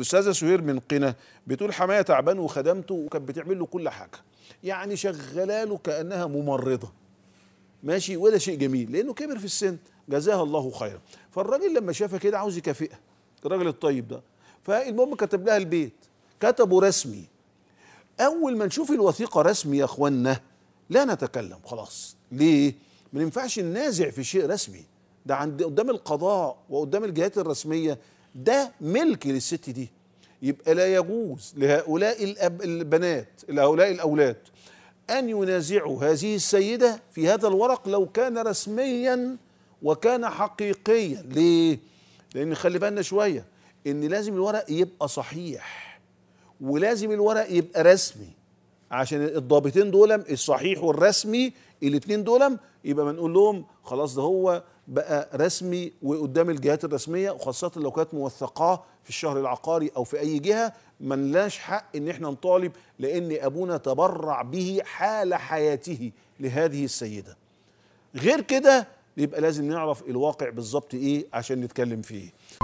الاستاذه سهير من قنا بتقول حمايه تعبان وخدمته وكانت بتعمل له كل حاجه يعني شغلاله كانها ممرضه ماشي ولا شيء جميل لانه كبر في السن جزاها الله خيرا فالراجل لما شافها كده عاوز يكافئها الراجل الطيب ده فالمهم كتب لها البيت كتبه رسمي اول ما نشوف الوثيقه رسمي يا اخوانا لا نتكلم خلاص ليه ما ينفعش ننازع في شيء رسمي ده عند قدام القضاء وقدام الجهات الرسميه ده ملك للست دي يبقى لا يجوز لهؤلاء الأب البنات لهؤلاء الأولاد أن ينازعوا هذه السيدة في هذا الورق لو كان رسميا وكان حقيقيا ليه؟ لأن خلي بالنا شوية إن لازم الورق يبقى صحيح ولازم الورق يبقى رسمي عشان الضابطين دولم الصحيح والرسمي الاثنين دولم يبقى ما نقول لهم خلاص ده هو بقى رسمي وقدام الجهات الرسميه وخاصه لو كانت موثقاه في الشهر العقاري او في اي جهه ما لناش حق ان احنا نطالب لان ابونا تبرع به حال حياته لهذه السيده غير كده يبقى لازم نعرف الواقع بالظبط ايه عشان نتكلم فيه